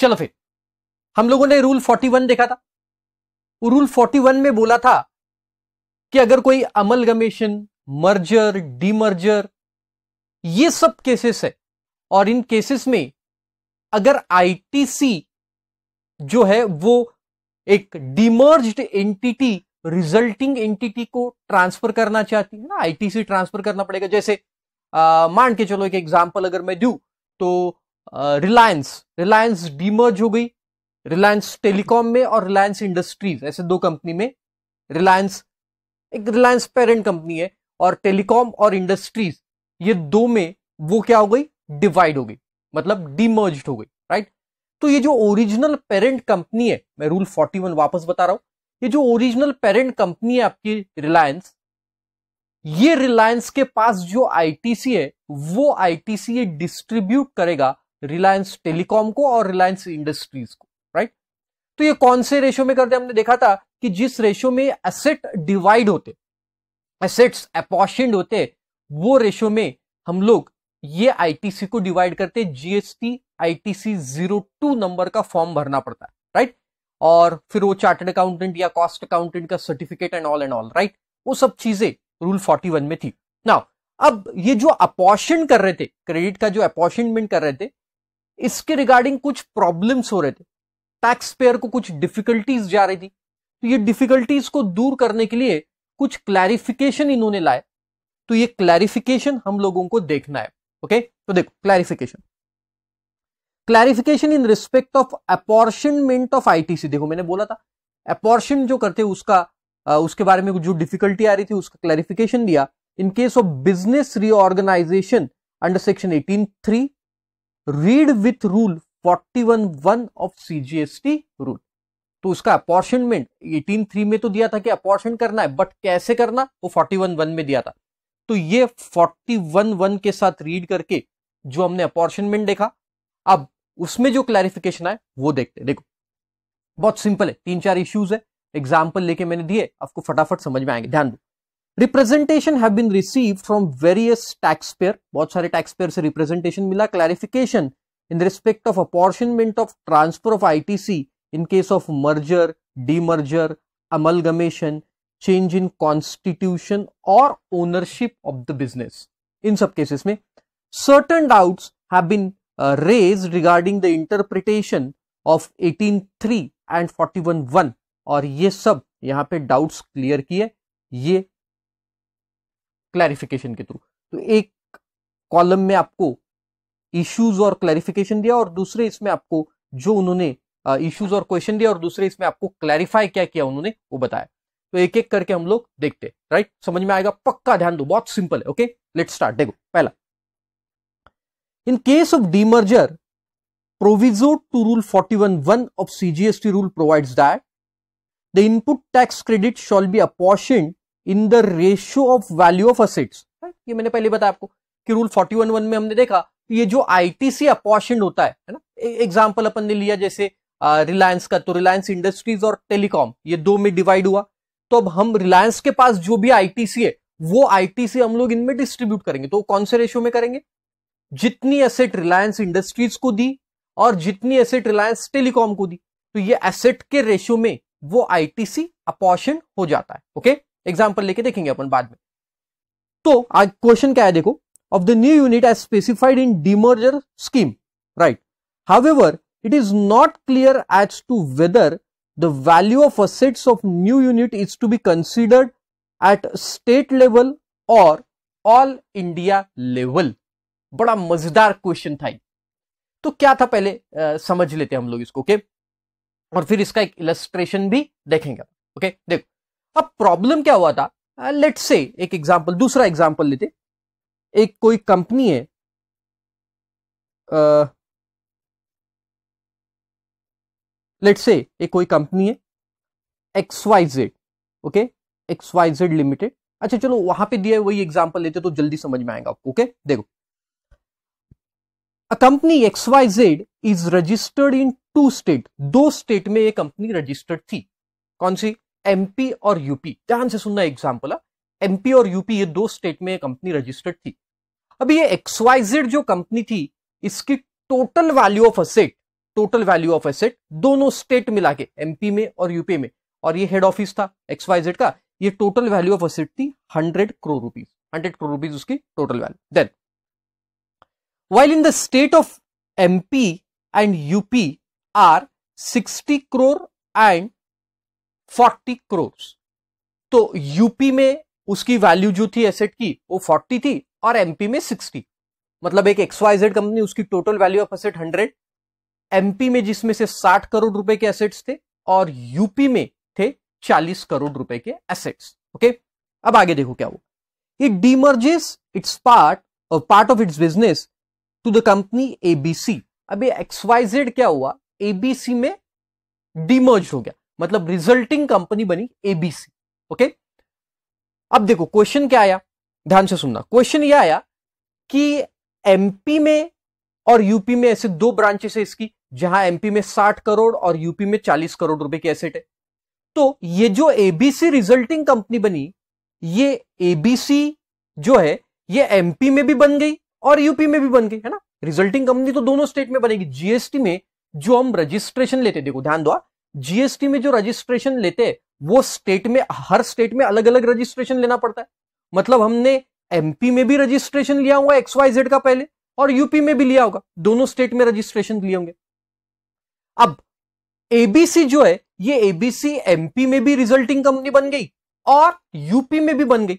चलो फिर हम लोगों ने रूल 41 देखा था रूल 41 में बोला था कि अगर कोई अमलगमेशन मर्जर डीमर्जर ये सब केसेस है और इन केसेस में अगर आईटीसी जो है वो एक डिमर्ज एंटिटी रिजल्टिंग एंटिटी को ट्रांसफर करना चाहती है ना आईटीसी ट्रांसफर करना पड़ेगा जैसे मान के चलो एक एग्जांपल अगर मैं दू तो रिलायंस रिलायंस डीमर्ज हो गई रिलायंस टेलीकॉम में और रिलायंस इंडस्ट्रीज ऐसे दो कंपनी में रिलायंस एक रिलायंस पेरेंट कंपनी है और टेलीकॉम और इंडस्ट्रीज ये दो में वो क्या हो गई डिवाइड हो गई मतलब डीमर्ज हो गई राइट तो ये जो ओरिजिनल पेरेंट कंपनी है मैं रूल 41 वापस बता रहा हूं ये जो ओरिजिनल पेरेंट कंपनी है आपकी रिलायंस ये रिलायंस के पास जो आईटीसी है वो आईटीसी ये डिस्ट्रीब्यूट करेगा रिलायंस टेलीकॉम को और रिलायंस इंडस्ट्रीज को राइट तो ये कौन से रेशो में करते हमने देखा था कि जिस रेशो में एसेट डिवाइड होते एसेट्स अपॉर्शनड होते वो रेशो में हम लोग ये आईटीसी को डिवाइड करते GST ITC zero two number का फॉर्म भरना पड़ता है राइट और फिर वो चार्टर्ड अकाउंटेंट या कॉस्ट अकाउंटेंट का certificate and all and all right वो सब चीजें रूल वन में थी ना अब ये जो अपॉशन कर रहे थे क्रेडिट का जो अपॉशनमेंट कर रहे थे इसके रिगार्डिंग कुछ प्रॉब्लम्स हो रहे थे टैक्स पेयर को कुछ डिफिकल्टीज जा रही थी तो ये डिफिकल्टीज को दूर करने के लिए कुछ क्लैरिफिकेशन इन्होंने लाए तो ये क्लैरिफिकेशन हम लोगों को देखना है ओके तो देखो clarification clarification in respect of apportionment of ITC देखो मैंने बोला था अपॉर्शन जो करते उसका उसके बारे में जो डिफिकल्टी आ रही थी उसका क्लैरिफिकेशन दिया in case of business reorganisation under section eighteen three read with rule one one of CGST rule तो उसका अपॉर्शनमेंट एटीन थ्री में तो दिया था कि अपॉर्शन करना है बट कैसे करना वो वन वन में दिया था तो ये वन वन के साथ रीड करके जो हमने अपॉर्शनमेंट देखा अब उसमें जो क्लैरिफिकेशन आए वो देखते देखो बहुत सिंपल है तीन चार इश्यूज है एग्जाम्पल लेके मैंने दिए आपको फटाफट समझ में आएंगे ध्यान दो representation have been receive from various taxpayer बहुत सारे टैक्सपेयर से रिप्रेजेंटेशन मिला clarification in respect of apportionment of transfer of ITC in case of merger demerger amalgamation change in constitution और ownership of the business in सब cases में have been raise regarding the interpretation of eighteen three and forty one one और ये सब यहाँ पे doubts clear किए ये क्लैरिफिकेशन के थ्रू तो एक कॉलम में आपको इश्यूज और क्लैरिफिकेशन दिया और दूसरे इसमें आपको जो उन्होंने इश्यूज और क्वेश्चन दिया और दूसरे इसमें आपको क्लैरिफाई क्या किया उन्होंने वो बताया तो एक एक करके हम लोग देखते राइट समझ में आएगा पक्का ध्यान दो बहुत सिंपल है ओके लेट स्टार्ट देखो पहला in case of demerger rule forty one one of CGST rule provide that the input tax credit shall be apportioned in the ratio of value of assets हाँ, ये मैंने पहले बताया आपको कि रूल फोर्टी वन वन में हमने देखा ये जो आईटीसी अपॉर्शन होता है है ना एग्जाम्पल अपन ने लिया जैसे रिलायंस का तो रिलायंस इंडस्ट्रीज और टेलीकॉम ये दो में डिवाइड हुआ तो अब हम रिलायंस के पास जो भी आईटीसी है वो आईटीसी हम लोग इनमें डिस्ट्रीब्यूट करेंगे तो कौन से रेशियो में करेंगे जितनी एसेट रिलायंस इंडस्ट्रीज को दी और जितनी एसेट रिलायंस टेलीकॉम को दी तो ये एसेट के रेशियो में वो आईटीसी अपॉर्शन हो जाता है ओके okay? एग्जाम्पल लेके देखेंगे अपन बाद में तो आज क्वेश्चन क्या है देखो of the new unit as specified in demerger scheme right however it is not clear as to whether the value of assets of new unit is to be considered at state level और all India level बड़ा मजेदार question था तो क्या था पहले आ, समझ लेते हैं हम लोग इसको ओके okay? और फिर इसका एक इलस्ट्रेशन भी देखेंगे ओके okay? देखो अब प्रॉब्लम क्या हुआ था लेट uh, से एक एग्जाम्पल दूसरा एग्जाम्पल लेते एक कोई कंपनी है लेट uh, से एक कोई कंपनी है X Y Z okay X Y Z limited अच्छा चलो वहां पे दिया वही एग्जाम्पल लेते तो जल्दी समझ में आएगा आपको ओके देखो a company X Y Z is registered in two state दो स्टेट में ये कंपनी रजिस्टर्ड थी कौन सी एमपी और यूपी ध्यान से सुनना एग्जाम्पल हाँ। एमपी और यूपी ये दो स्टेट में कंपनी रजिस्टर्ड थी अब ये एक्सवाइजेड जो कंपनी थी इसकी total value of asset total value of asset दोनों स्टेट मिला के एमपी में और यूपी में और ये हेड ऑफिस था एक्सवाइजेड का ये टोटल वैल्यू ऑफ असेट थी hundred crore rupees hundred crore rupees उसकी total value then while in the state of MP and UP are sixty crore and forty crores तो यूपी में उसकी वैल्यू जो थी एसेट की वो फोर्टी थी और एमपी में सिक्सटी मतलब एक एक्सवाइजेड कंपनी उसकी total value of asset hundred MP में जिसमें से साठ करोड़ रुपए के एसेट्स थे और यूपी में थे चालीस करोड़ रुपए के एसेट्स ओके अब आगे देखो क्या हुआ it demerges its part part of its business to the company ABC अब ये एक्सवाइजेड क्या हुआ एबीसी में डीमर्ज हो गया मतलब रिजल्टिंग कंपनी बनी एबीसी ओके अब देखो क्वेश्चन क्या आया ध्यान से सुनना क्वेश्चन ये आया कि एमपी में और यूपी में ऐसे दो ब्रांचेस है इसकी जहां एमपी में 60 करोड़ और यूपी में 40 करोड़ रुपए की एसेट है तो ये जो एबीसी रिजल्टिंग कंपनी बनी ये एबीसी जो है ये एमपी में भी बन गई और यूपी में भी बन गई है ना रिजल्टिंग कंपनी तो दोनों स्टेट में बनेगी जीएसटी में जो हम रजिस्ट्रेशन लेते देखो ध्यान दो हाँ। जीएसटी में जो रजिस्ट्रेशन लेते वो स्टेट में हर स्टेट में अलग अलग रजिस्ट्रेशन लेना पड़ता है मतलब हमने एमपी में भी रजिस्ट्रेशन लिया होगा एक्सवाई जेड का पहले और यूपी में भी लिया होगा दोनों स्टेट में रजिस्ट्रेशन लिए होंगे अब एबीसी जो है ये एबीसी एमपी में भी रिजल्टिंग कंपनी बन गई और यूपी में भी बन गई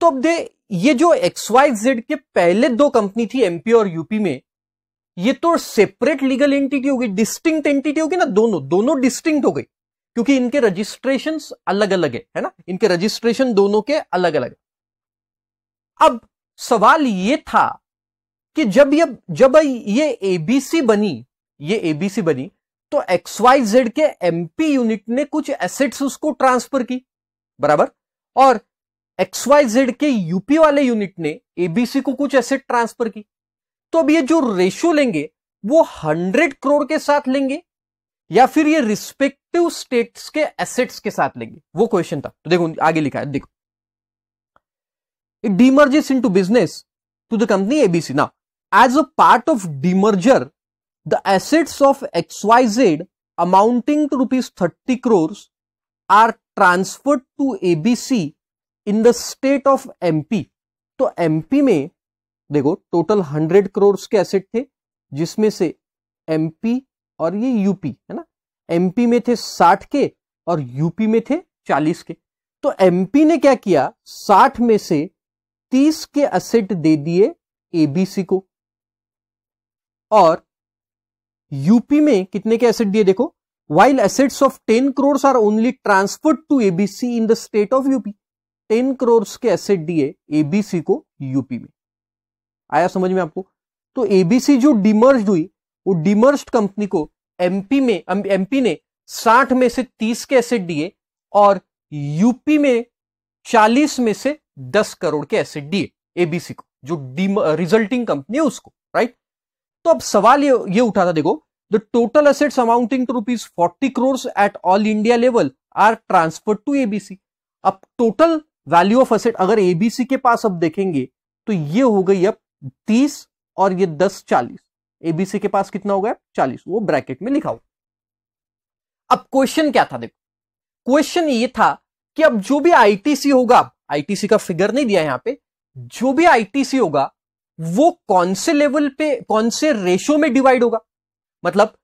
तो अब दे ये जो एक्सवाई जेड के पहले दो कंपनी थी एमपी और यूपी में ये तो सेपरेट लीगल एंटिटी होगी डिस्टिंग एंटिटी होगी ना दोनों दोनों डिस्टिंग हो गई क्योंकि इनके रजिस्ट्रेशन अलग अलग है है ना इनके रजिस्ट्रेशन दोनों के अलग अलग है अब सवाल ये था कि जब ये जब ये एबीसी बनी ये एबीसी बनी तो एक्स वाई जेड के एमपी यूनिट ने कुछ एसेट्स उसको ट्रांसफर की बराबर और एक्स वाई जेड के यूपी वाले यूनिट ने एबीसी को कुछ एसेट ट्रांसफर की तो अब ये जो रेशियो लेंगे वो हंड्रेड करोड़ के साथ लेंगे या फिर ये रिस्पेक्टिव स्टेट्स के एसेट्स के साथ लेंगे वो क्वेश्चन था तो देखो आगे लिखा है देखो it demerges into business to the company ABC ना as a part of demerger the assets of XYZ amounting to rupees thirty crore are transferred to ABC in the state of MP तो MP में देखो total hundred crore के asset थे जिसमें से MP और ये यूपी है ना एमपी में थे साठ के और यूपी में थे चालीस के तो एमपी ने क्या किया साठ में से तीस के असेट दे दिए एबीसी को और यूपी में कितने के एसेट दिए देखो while assets of ten crore are only transferred to ABC in the state of UP ten crore के एसेट दिए एबीसी को यूपी में आया समझ में आपको तो एबीसी जो डिमर्ज हुई वो डिमर्ज कंपनी को एमपी में एमपी ने 60 में से 30 के एसेट दिए और यूपी में 40 में से 10 करोड़ के एसेट दिए एबीसी को जो रिजल्टिंग कंपनी है उसको राइट तो अब सवाल ये ये उठा था देखो the total assets amounting to rupees forty crores at all India level are transferred to ABC अब टोटल वैल्यू ऑफ असेट अगर एबीसी के पास अब देखेंगे तो ये हो गई अब तीस और ये दस चालीस एबीसी के पास कितना हो गया चालीस वो ब्रैकेट में लिखा हो अब क्वेश्चन क्या था देखो क्वेश्चन ये था कि अब जो भी आईटीसी होगा आईटीसी का फिगर नहीं दिया यहां पे जो भी आईटीसी होगा वो कौन से लेवल पे कौन से रेशो में डिवाइड होगा मतलब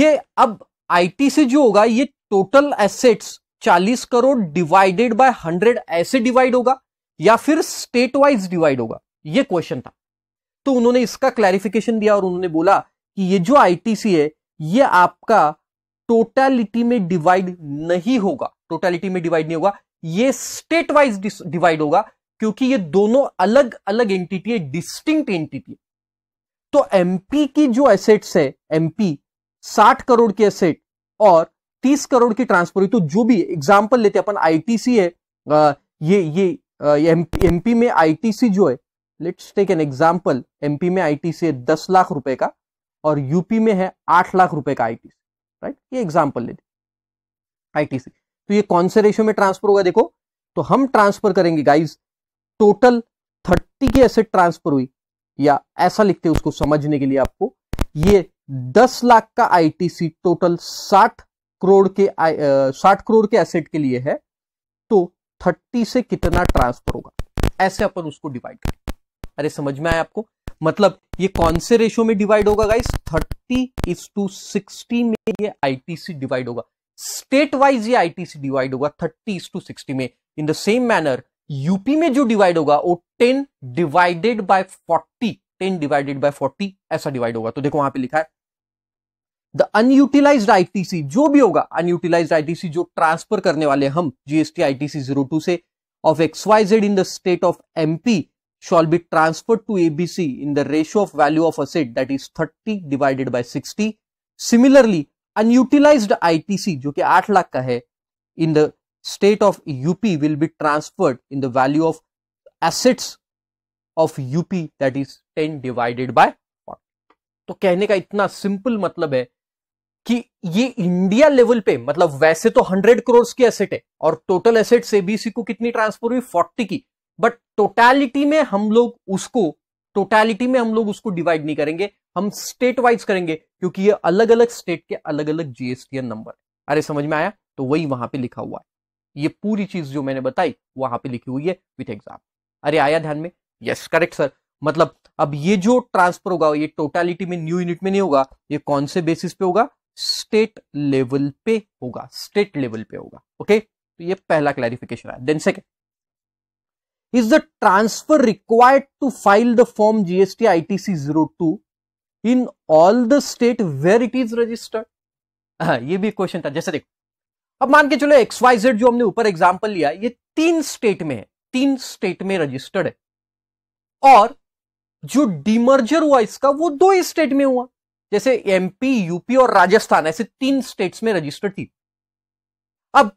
ये अब आईटीसी जो होगा ये total assets 40 crore divided by 100 ऐसे डिवाइड होगा या फिर स्टेट वाइज डिवाइड होगा ये क्वेश्चन था तो उन्होंने इसका क्लैरिफिकेशन दिया और उन्होंने बोला कि ये जो आईटीसी है ये आपका टोटलिटी में डिवाइड नहीं होगा टोटलिटी में डिवाइड नहीं होगा ये स्टेट वाइज डिवाइड होगा क्योंकि ये दोनों अलग अलग एंटिटी है डिस्टिंग एंटिटी है तो एमपी की जो एसेट्स है एमपी 60 करोड़ की एसेट और 30 करोड़ की ट्रांसफर हुई तो जो भी एग्जाम्पल लेते अपन आईटीसी है ये ये एमपी में आईटीसी जो है let's take an example MP में आईटी से दस लाख रुपए का और यूपी में है आठ लाख रुपए का आई राइट ये एग्जाम्पल ले आईटीसी तो ये कौन से रेशो में ट्रांसफर होगा देखो तो हम ट्रांसफर करेंगे गाइज टोटल थर्टी की एसेट ट्रांसफर हुई या ऐसा लिखते उसको समझने के लिए आपको ये दस लाख का आईटीसी टोटल साठ करोड़ के साठ करोड़ के एसेट के लिए है तो थर्टी से कितना ट्रांसफर होगा ऐसे अपन उसको डिवाइड करें अरे समझ में आया आपको मतलब ये कौन से रेशियो में डिवाइड होगा गाइस थर्टी इज टू 60 में ये आईटीसी डिवाइड होगा स्टेट वाइज ये आईटीसी डिवाइड होगा थर्टी इज टू सिक्सटी में in the same manner UP में जो डिवाइड होगा वो ten divided by forty ten divided by forty ऐसा डिवाइड होगा तो देखो वहां पे लिखा है द अनयूटिलाइज आईटीसी जो भी होगा अनयूटिलाइज आईटीसी जो ट्रांसफर करने वाले हम जीएसटी आईटीसी जीरो टू से of XYZ in the state of MP shall be transferred to ABC in the ratio of value of asset that is 30 divided by 60. Similarly, unutilized ITC जो कि 8 लाख का है in the state of UP will be transferred in the value of assets of UP that is 10 divided by 40. तो कहने का इतना simple मतलब है कि ये इंडिया लेवल पे मतलब वैसे तो 100 करोड़ की एसेट है और टोटल एसेट एबीसी को कितनी ट्रांसफर हुई 40 की बट टोटैलिटी में हम लोग उसको टोटैलिटी में हम लोग उसको डिवाइड नहीं करेंगे हम स्टेट वाइज करेंगे क्योंकि ये अलग अलग स्टेट के अलग अलग जीएसटी नंबर अरे समझ में आया तो वही वहां पे लिखा हुआ है ये पूरी चीज जो मैंने बताई वहां पे लिखी हुई है विथ एग्जाम अरे आया ध्यान में यस करेक्ट सर मतलब अब ये जो ट्रांसफर होगा ये टोटैलिटी में न्यू यूनिट में नहीं होगा ये कौन से बेसिस पे होगा स्टेट लेवल पे होगा स्टेट लेवल पे होगा ओके तो ये पहला क्लैरिफिकेशन है then second is the transfer required to file the form GST ITC 02 in all the state where it is registered? Registered हाँ, ये भी क्वेश्चन था जैसे देखो अब मान के चलो एक्स वाई जेड जो हमने ऊपर एग्जाम्पल लिया ये तीन स्टेट में है तीन स्टेट में रजिस्टर्ड है और जो डिमर्जर हुआ इसका वो दो ही स्टेट में हुआ जैसे एमपी यूपी और राजस्थान ऐसे तीन स्टेट्स में रजिस्टर्ड थी अब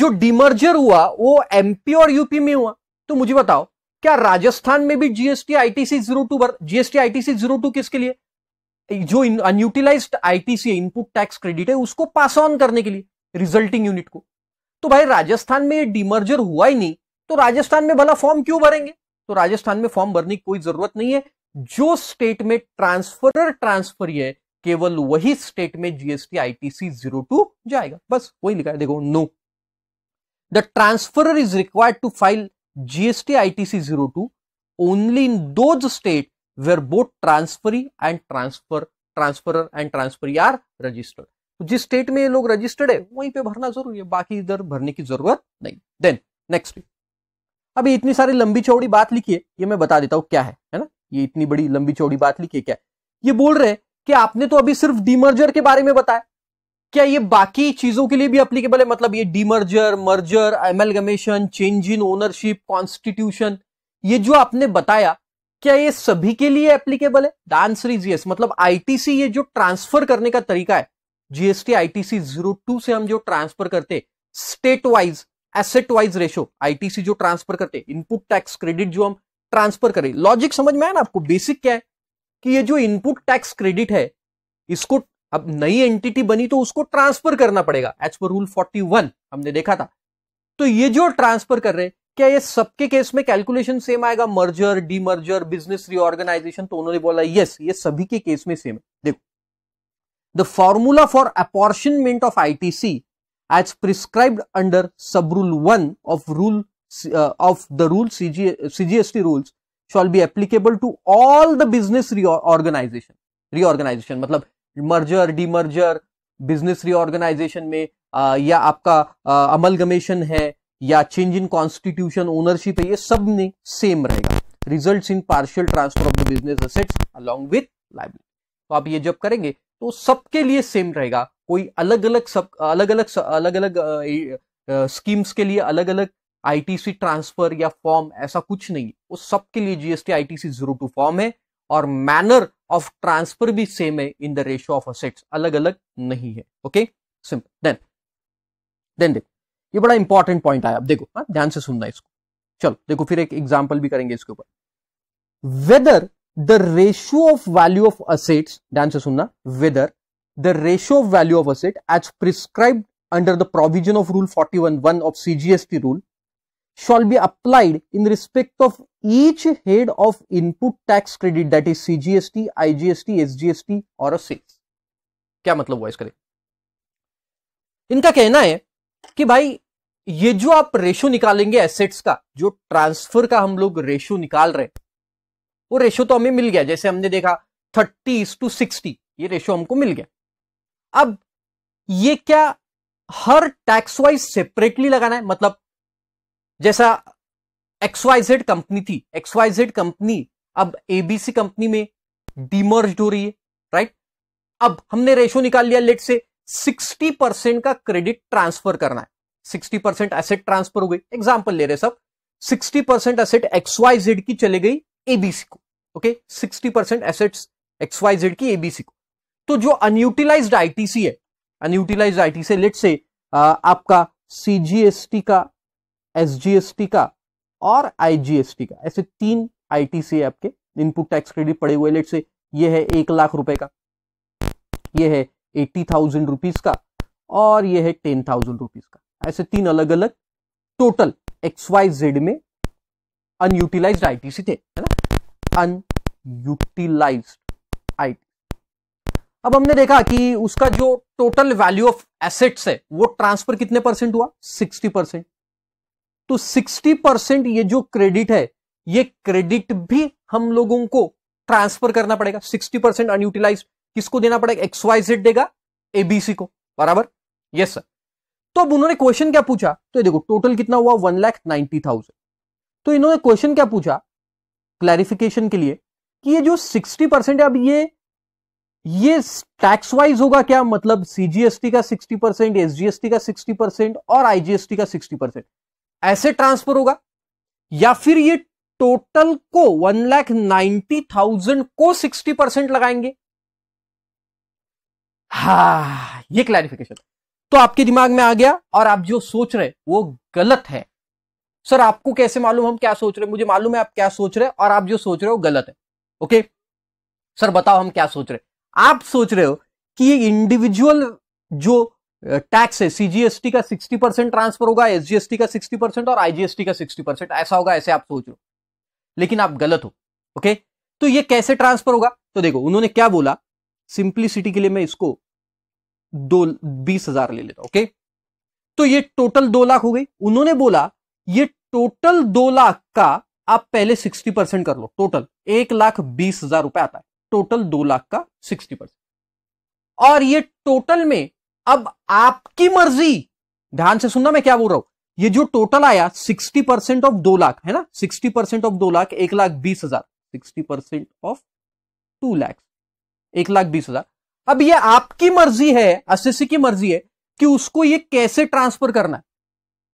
जो डिमर्जर हुआ वो एमपी और यूपी में हुआ तो मुझे बताओ क्या राजस्थान में भी GST ITC zero two GST ITC zero two किसके लिए जो unutilise ITC input tax credit है उसको पास ऑन करने के लिए रिजल्टिंग यूनिट को तो भाई राजस्थान में ये डिमर्जर हुआ ही नहीं तो राजस्थान में भला फॉर्म क्यों भरेंगे तो राजस्थान में फॉर्म भरने की कोई जरूरत नहीं है जो स्टेट में ट्रांसफर ट्रांसफर है केवल वही स्टेट में जीएसटी आईटीसी जीरो टू जाएगा बस वही लिखा है देखो no the transfer is required to file GST ITC 02 only in those states where both transferee and transfer transfer and transfer transfer registered. तो जिस स्टेट में ये लोग रजिस्टर्ड है वहीं पे भरना जरूरी है बाकी इधर भरने की जरूरत नहीं देन नेक्स्ट अभी इतनी सारी लंबी चौड़ी बात लिखी है ये मैं बता देता हूं क्या है है ना ये इतनी बड़ी लंबी चौड़ी बात लिखी है क्या ये बोल रहे हैं कि आपने तो अभी सिर्फ डीमर्जर के बारे में बताया क्या ये बाकी चीजों के लिए भी अप्लीकेबल है मतलब ये demerger merger amalgamation change in ownership constitution ये जो आपने बताया क्या ये सभी के लिए एप्लीकेबल है द आंसर इज यस मतलब आईटीसी ये जो ट्रांसफर करने का तरीका है जीएसटी आईटीसी जीरो टू से हम जो ट्रांसफर करते state wise asset wise ratio ITC जो ट्रांसफर करते इनपुट टैक्स क्रेडिट जो हम ट्रांसफर करें लॉजिक समझ में आया ना आपको बेसिक क्या है कि ये जो इनपुट टैक्स क्रेडिट है इसको अब नई एंटिटी बनी तो उसको ट्रांसफर करना पड़ेगा एज पर रूल 41 हमने देखा था तो ये जो ट्रांसफर कर रहे क्या ये सबके केस में कैलकुलेशन सेम आएगा मर्जर डीमर्जर बिजनेस रीऑर्गेनाइजेशन तो उन्होंने बोला यस ये सभी के केस में सेम है देखो the formula for apportionment of ITC as prescribe under sub rule one of rule of the rule CGST rules shall be applicable to all the business reorganisation reorganisation मतलब merger demerger business reorganisation में आ, या आपका amalgamation है या change in constitution ownership है ये सब में सेम रहेगा result in partial transfer of the business assets along with liability तो आप ये जब करेंगे तो सबके लिए सेम रहेगा कोई अलग अलग सब अलग अलग अलग अलग स्कीम्स के लिए अलग अलग आईटीसी ट्रांसफर या फॉर्म ऐसा कुछ नहीं वो सबके लिए GST ITC zero two form है और मैनर ऑफ ट्रांसफर भी सेम है in the ratio of assets अलग अलग नहीं है ओके सिंपल देन देन देखो ये बड़ा इंपॉर्टेंट पॉइंट आया देखो हाँ ध्यान से सुनना इसको चलो देखो फिर एक एग्जाम्पल भी करेंगे इसके ऊपर whether the ratio of value of assets ध्यान से सुनना whether the ratio of value of asset as prescribe under the provision of rule forty one one of CGST rule shall be applied in respect of each head of input tax credit that is CGST, IGST, SGST और cess क्या मतलब हुआ इसका इनका कहना है कि भाई ये जो आप रेशो निकालेंगे एसेट्स का जो ट्रांसफर का हम लोग रेशो निकाल रहे वो रेशो तो हमें मिल गया जैसे हमने देखा थर्टी टू सिक्सटी ये रेशो हमको मिल गया अब ये क्या हर टैक्स वाइज सेपरेटली लगाना है मतलब जैसा एक्सवाइजेड कंपनी थी एक्सवाइजेड कंपनी अब एबीसी कंपनी में डिमर्ज हो रही है राइट अब हमने रेशो निकाल लिया लेट से 60 परसेंट का क्रेडिट ट्रांसफर करना है 60 परसेंट एसेट ट्रांसफर हो गई एग्जाम्पल ले रहे सब 60 परसेंट एसेट एक्सवाइजेड की चले गई एबीसी को okay sixty percent asset XYZ की एबीसी को तो जो अनयूटिलाइज आईटीसी है अनयूटिलाइज आईटीसी लेट से आ, आपका सीजीएसटी का एस का और आई का ऐसे तीन आई है आपके इनपुट टैक्स क्रेडिट पड़े हुए लेट से ये है एक लाख रुपए का ये है एट्टी थाउजेंड रुपीज का और ये है टेन थाउजेंड रुपीज का ऐसे तीन अलग अलग टोटल एक्स वाई जेड में अनयूटिलाइज आईटीसी थे है ना अनयूटिलाइज आई अब हमने देखा कि उसका जो टोटल वैल्यू ऑफ एसेट्स है वो ट्रांसफर कितने परसेंट हुआ सिक्सटी परसेंट तो 60 परसेंट ये जो क्रेडिट है ये क्रेडिट भी हम लोगों को ट्रांसफर करना पड़ेगा 60 परसेंट अनयूटिलाइज किसको देना पड़ेगा एक्सवाइजेड देगा एबीसी को बराबर यस सर तो अब उन्होंने क्वेश्चन क्या पूछा तो ये देखो टोटल कितना हुआ वन लैख नाइन्टी थाउजेंड तो इन्होंने क्वेश्चन क्या पूछा क्लैरिफिकेशन के लिए कि ये जो सिक्सटी परसेंट है अब ये ये टैक्स वाइज होगा क्या मतलब सीजीएसटी का सिक्सटी परसेंट एसजीएसटी का सिक्सटी परसेंट और आईजीएसटी का सिक्सटी परसेंट ऐसे ट्रांसफर होगा या फिर ये टोटल को वन लैख नाइन्टी थाउजेंड को सिक्सटी परसेंट लगाएंगे हा ये क्लैरिफिकेशन तो आपके दिमाग में आ गया और आप जो सोच रहे वो गलत है सर आपको कैसे मालूम हम क्या सोच रहे मुझे मालूम है आप क्या सोच रहे और आप जो सोच रहे हो गलत है ओके सर बताओ हम क्या सोच रहे आप सोच रहे हो कि ये इंडिविजुअल जो टैक्स है सीजीएसटी का 60 परसेंट ट्रांसफर होगा एसजीएसटी का 60 परसेंट और आईजीएसटी का 60 परसेंट ऐसा होगा ऐसे आप सोच रहे हो लेकिन आप गलत हो ओके तो ये कैसे ट्रांसफर होगा तो देखो उन्होंने क्या बोला सिंप्लिसिटी के लिए मैं इसको दो बीस हजार ले लेता ओके तो ये टोटल दो लाख हो गई उन्होंने बोला ये टोटल दो लाख का आप पहले सिक्सटी परसेंट कर लो टोटल एक लाख बीस हजार रुपए आता है टोटल दो लाख का सिक्सटी परसेंट और ये टोटल में अब आपकी मर्जी ध्यान से सुनना मैं क्या बोल रहा हूं ये जो टोटल आया 60 परसेंट ऑफ दो लाख है ना 60 परसेंट ऑफ दो लाख एक लाख बीस हजार sixty percent of two lakh एक लाख बीस हजार अब ये आपकी मर्जी है एसएससी की मर्जी है कि उसको ये कैसे ट्रांसफर करना है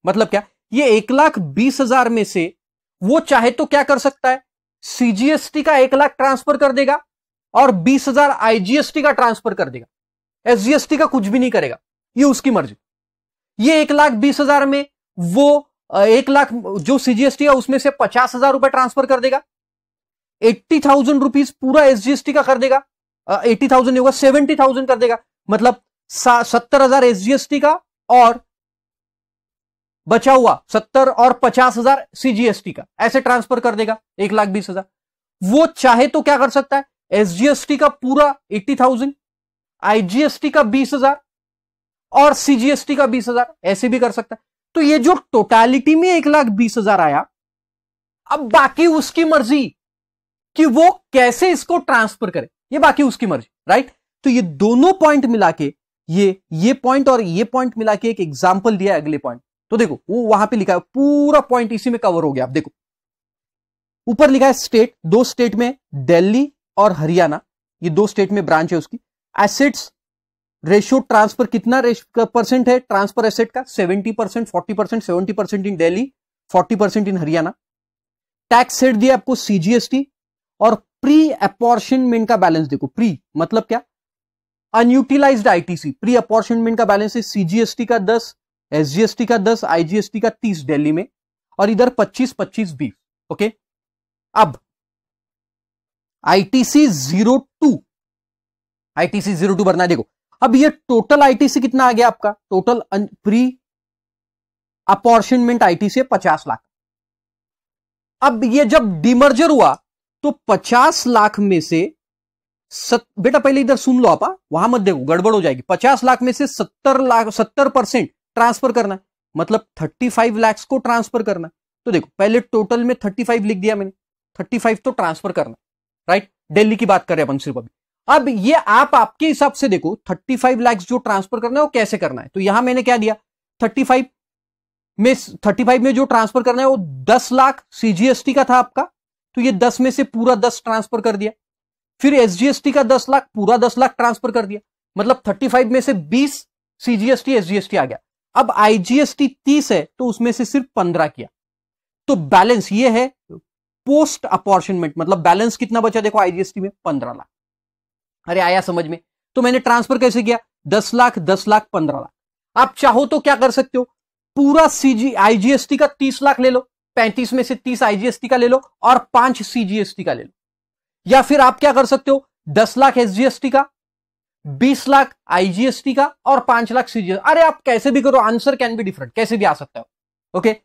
मतलब क्या ये एक लाख बीस हजार में से वो चाहे तो क्या कर सकता है सीजीएसटी का एक लाख ट्रांसफर कर देगा और बीस हजार आईजीएसटी का ट्रांसफर कर देगा एसजीएसटी का कुछ भी नहीं करेगा ये उसकी मर्जी ये एक लाख बीस हजार में वो एक लाख जो सीजीएसटी है उसमें से पचास हजार रुपए ट्रांसफर कर देगा एट्टी थाउजेंड रुपीज पूरा एसजीएसटी का कर देगा एट्टी थाउजेंड होगा सेवेंटी थाउजेंड कर देगा मतलब सत्तर हजार एसजीएसटी का और बचा हुआ सत्तर और पचास हजार सीजीएसटी का ऐसे ट्रांसफर कर देगा एक लाख बीस हजार वो चाहे तो क्या कर सकता है एसजीएसटी का पूरा एट्टी थाउजेंड आईजीएसटी का बीस हजार और सीजीएसटी का बीस हजार ऐसे भी कर सकता है तो ये जो टोटालिटी में एक लाख बीस हजार आया अब बाकी उसकी मर्जी कि वो कैसे इसको ट्रांसफर करे ये बाकी उसकी मर्जी राइट तो ये दोनों पॉइंट मिला के ये ये पॉइंट और ये पॉइंट मिला के एक एग्जाम्पल दिया है अगले पॉइंट तो देखो वो वहां पे लिखा है पूरा पॉइंट इसी में कवर हो गया आप देखो ऊपर लिखा है स्टेट दो स्टेट में दिल्ली और हरियाणा ये दो स्टेट में ब्रांच है उसकी एसेट्स रेशियो ट्रांसफर कितना परसेंट है ट्रांसफर एसेट का 70 percent forty percent seventy percent in Delhi 40 percent in Haryana tax set दिया आपको सीजीएसटी और प्री अपॉर्शनमेंट का बैलेंस देखो प्री मतलब क्या अनयूटिलाइज आईटीसी प्री अपॉर्शनमेंट का बैलेंस है सीजीएसटी का दस एसजीएसटी का दस आईजीएसटी का तीस दिल्ली में और इधर पच्चीस पच्चीस बीस ओके अब ITC zero two ITC zero two भरना है देखो अब ये टोटल आईटीसी कितना आ गया आपका टोटल प्री अपॉर्चुनमेंट आईटीसी पचास लाख अब ये जब डिमर्जर हुआ तो पचास लाख में से सत, बेटा पहले इधर सुन लो आपा हाँ। वहां मत देखो गड़बड़ हो जाएगी पचास लाख में से सत्तर लाख सत्तर परसेंट ट्रांसफर करना है मतलब थर्टी फाइव लैक्स को ट्रांसफर करना तो देखो पहले टोटल में थर्टी फाइव लिख दिया मैंने थर्टी फाइव तो ट्रांसफर करना राइट दिल्ली की बात करें अपन सिर्फ अभी अब ये आप आपके हिसाब से देखो 35 लैक्स जो ट्रांसफर करना है वो कैसे करना है तो यहां मैंने क्या दिया 35 में 35 में जो ट्रांसफर करना है वो 10 लाख सीजीएसटी का था आपका तो ये 10 में से पूरा 10 ट्रांसफर कर दिया फिर एसजीएसटी का 10 लाख पूरा 10 लाख ट्रांसफर कर दिया मतलब 35 में से 20 सीजीएसटी एसजीएसटी आ गया अब आईजीएसटी तीस है तो उसमें से सिर्फ पंद्रह किया तो बैलेंस ये है पोस्ट अपॉर्चुनमेंट मतलब बैलेंस कितना बचा देखो आईजीएसटी में पंद्रह लाख अरे आया समझ में तो मैंने ट्रांसफर कैसे किया दस लाख दस लाख पंद्रह लाख आप चाहो तो क्या कर सकते हो पूरा सीजी आईजीएसटी का तीस लाख ले लो पैंतीस में से तीस आईजीएसटी का ले लो और पांच सीजीएसटी का ले लो या फिर आप क्या कर सकते हो दस लाख एसजीएसटी का बीस लाख आईजीएसटी का और पांच लाख सीजीएस अरे आप कैसे भी करो आंसर कैन भी डिफरेंट कैसे भी आ सकता है ओके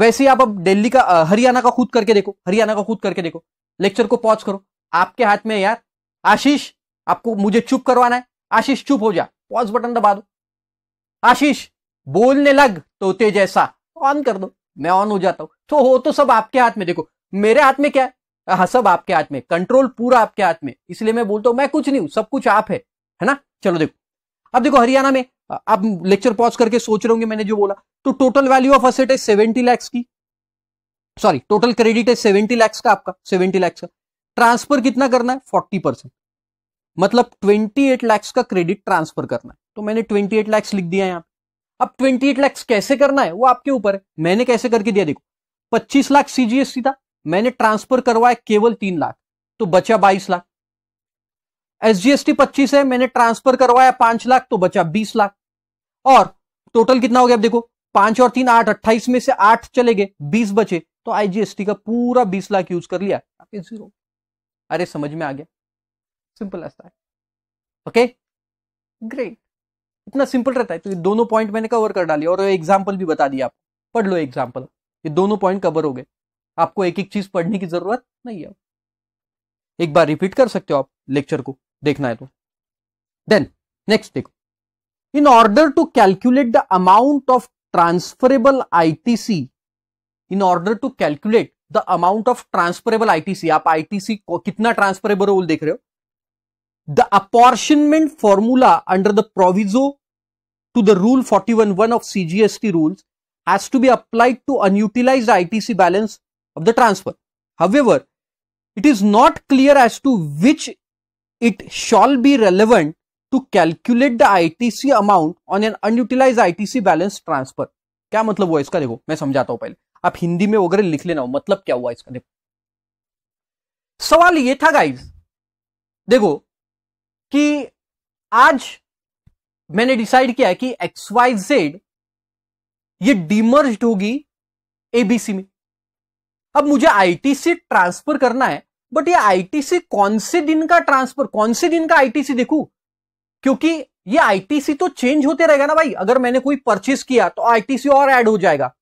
वैसे ही आप अब दिल्ली का हरियाणा का खुद करके देखो हरियाणा का खुद करके देखो लेक्चर को पॉज करो आपके हाथ में यार आशीष आपको मुझे चुप करवाना है आशीष चुप हो जा पॉज बटन दबा दो आशीष बोलने लग तोते जैसा ऑन कर दो मैं ऑन हो जाता हूं तो हो तो सब आपके हाथ में देखो मेरे हाथ में क्या है हाँ सब आपके हाथ में कंट्रोल पूरा आपके हाथ में इसलिए मैं बोलता हूं मैं कुछ नहीं हूं सब कुछ आप है है ना चलो देखो अब देखो हरियाणा में आप लेक्चर पॉज करके सोच रहे होंगे मैंने जो बोला तो टोटल वैल्यू ऑफ असेट है सेवेंटी लैक्स की सॉरी टोटल क्रेडिट है सेवेंटी लैक्स का आपका सेवेंटी लैक्स का ट्रांसफर कितना करना है फोर्टी परसेंट मतलब 28 लैक्स का क्रेडिट ट्रांसफर करना है तो मैंने 28 लैक्स लिख दिया यहाँ अब 28 लैक्स कैसे करना है वो आपके ऊपर है मैंने कैसे करके दिया देखो 25 लाख सीजीएसटी था मैंने ट्रांसफर करवाया केवल तीन लाख तो बचा 22 लाख एसजीएसटी पच्चीस है मैंने ट्रांसफर करवाया पांच लाख तो बचा बीस लाख और टोटल कितना हो गया अब देखो पांच और तीन आठ अट्ठाईस में से आठ चले गए बीस बचे तो आईजीएसटी का पूरा बीस लाख यूज कर लिया जीरो अरे समझ में आ गया सिंपल आता है ओके ग्रेट इतना सिंपल रहता है तो ये दोनों पॉइंट मैंने कवर कर डाली और एग्जाम्पल भी बता दिया आपको पढ़ लो एग्जाम्पल ये दोनों पॉइंट कवर हो गए आपको एक एक चीज पढ़ने की जरूरत नहीं है एक बार रिपीट कर सकते हो आप लेक्चर को देखना है तो देन नेक्स्ट देखो in order to calculate the amount of transferable ITC in order to calculate the amount of transferable ITC आप आईटीसी को कितना ट्रांसफरेबल रोल देख रहे हो the apportionment formula under the proviso to the rule forty one one of C G S T rule has to be applied to unutilize ITC balance of the transfer however it is not clear as to which it shall B relevant to calculate the I T C amount on an unutilize I ITC balance transfer क्या मतलब हुआ इसका देखो मैं समझाता हूं पहले आप हिंदी में वगैरह लिख लेना हो मतलब क्या हुआ इसका देखो सवाल ये था गाइज देखो कि आज मैंने डिसाइड किया है कि एक्स वाई जेड ये डिमर्ज होगी एबीसी में अब मुझे आईटीसी ट्रांसफर करना है बट ये आईटीसी कौन से दिन का ट्रांसफर कौन से दिन का आईटीसी देखू क्योंकि ये आईटीसी तो चेंज होते रहेगा ना भाई अगर मैंने कोई परचेस किया तो आईटीसी और ऐड हो जाएगा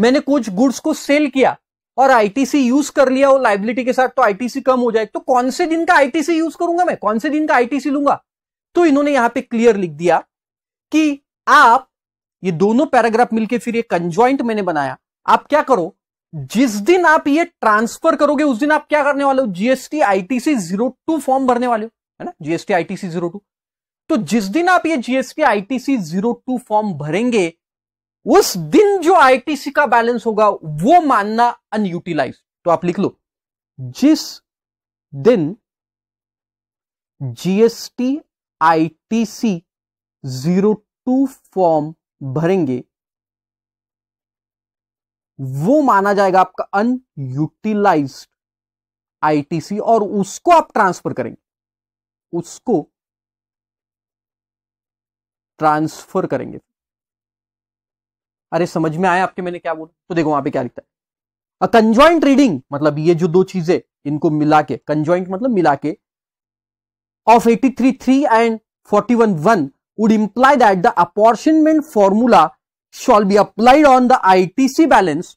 मैंने कुछ गुड्स को सेल किया और आईटीसी यूज कर लिया वो लाइबिलिटी के साथ तो आईटीसी कम हो जाए तो कौन से दिन का आईटीसी यूज करूंगा मैं कौन से दिन का आईटीसी लूंगा तो इन्होंने यहां पे क्लियर लिख दिया कि आप ये दोनों पैराग्राफ मिलके फिर ये कंजॉइंट मैंने बनाया आप क्या करो जिस दिन आप ये ट्रांसफर करोगे उस दिन आप क्या करने वाले हो GST ITC zero two form भरने वाले हो है ना जीएसटी आईटीसी जीरो टू तो जिस दिन आप ये GST ITC zero two form भरेंगे उस दिन जो आईटीसी का बैलेंस होगा वो मानना अनयूटिलाइज तो आप लिख लो जिस दिन GST ITC zero two form भरेंगे वो माना जाएगा आपका अनयूटिलाइज आईटीसी और उसको आप ट्रांसफर करेंगे उसको ट्रांसफर करेंगे अरे समझ में आया आपके मैंने क्या बोला तो देखो वहां पे क्या लिखता है अ कंजॉइंट रीडिंग मतलब ये जो दो चीजें इनको मिला के कंज्वाइंट मतलब मिला के of eighty three three and forty one one would imply that the apportionment formula shall be applied on the ITC balance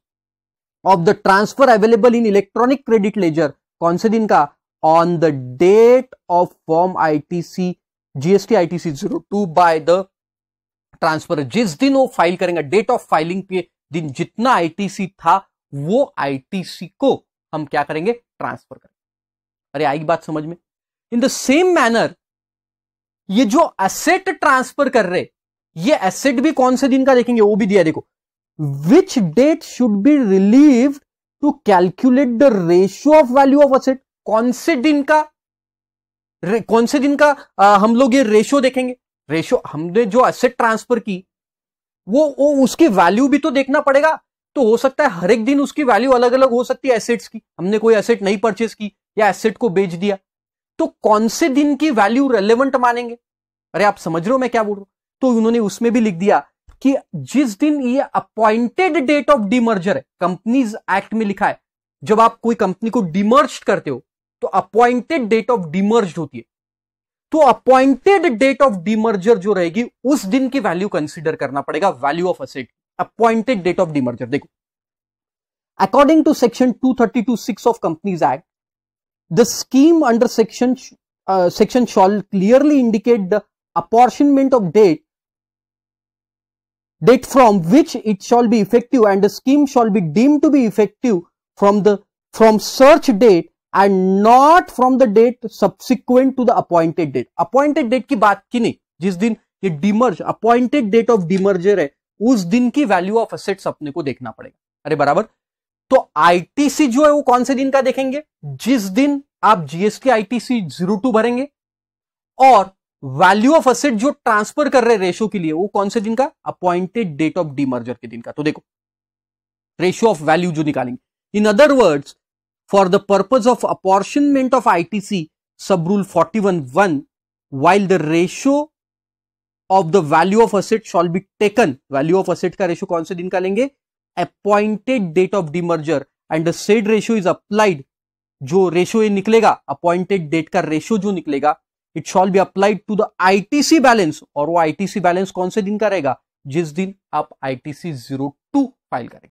of the transfer available in electronic credit ledger कौन से दिन का on on the date of form ITC GST zero two by the transfer जिस दिन वो file करेंगे date of filing के दिन जितना आईटीसी था वो आईटीसी को हम क्या करेंगे ट्रांसफर करेंगे अरे आई बात समझ में इन द सेम मैनर ये जो एसेट ट्रांसफर कर रहे ये एसेट भी कौन से दिन का देखेंगे वो भी दिया देखो विच डेट शुड बी रिलीव to calculate the ratio of value of asset कौन से दिन का कौन से दिन का आ, हम लोग ये रेशियो देखेंगे रेशो हमने जो एसेट ट्रांसफर की वो वो उसकी वैल्यू भी तो देखना पड़ेगा तो हो सकता है हर एक दिन उसकी वैल्यू अलग अलग हो सकती है एसेट्स की हमने कोई एसेट नहीं परचेस की या एसेट को बेच दिया तो कौन से दिन की वैल्यू रेलेवेंट मानेंगे अरे आप समझ रहे हो मैं क्या बोल रहा हूं तो उन्होंने उसमें भी लिख दिया कि जिस दिन ये अपॉइंटेड डेट ऑफ डिमर्जर है कंपनीज एक्ट में लिखा है जब आप कोई कंपनी को डिमर्ज करते हो तो अपॉइंटेड डेट ऑफ डिमर्ज होती है तो अपॉइंटेड डेट ऑफ डिमर्जर जो रहेगी उस दिन की वैल्यू कंसिडर करना पड़ेगा value of asset appointed date of demerger देखो according to section two thirty two six of companies act the scheme under section section shall clearly indicate the apportionment of date date from which it shall be effective and the scheme shall be deem to be effective from the from सर्च date and not from the date subsequent to the appointed date appointed date की बात की नहीं जिस दिन ये demerge appointed date of demerger है उस दिन की वैल्यू ऑफ असेट्स अपने को देखना पड़ेगा अरे बराबर तो आईटीसी जो है वो कौन से दिन का देखेंगे जिस दिन आप जीएसटी आईटीसी जीरो टू भरेंगे और वैल्यू ऑफ असेट जो ट्रांसफर कर रहे रेशो के लिए वो कौन से दिन का अपॉइंटेड डेट ऑफ डीमर्जर के दिन का तो देखो रेशियो ऑफ वैल्यू जो निकालेंगे in other words for the purpose of apportionment of ITC subrule 41.1 while the ratio of the value of asset shall be taken value of asset का ratio कौन से दिन का लेंगे appointed date of demerger and the said ratio is applied जो ratio ये निकलेगा appointed date का ratio जो निकलेगा it shall be applied to the ITC balance और वो आईटीसी बैलेंस कौन से दिन का रहेगा जिस दिन आप आईटीसी जीरो टू फाइल करेंगे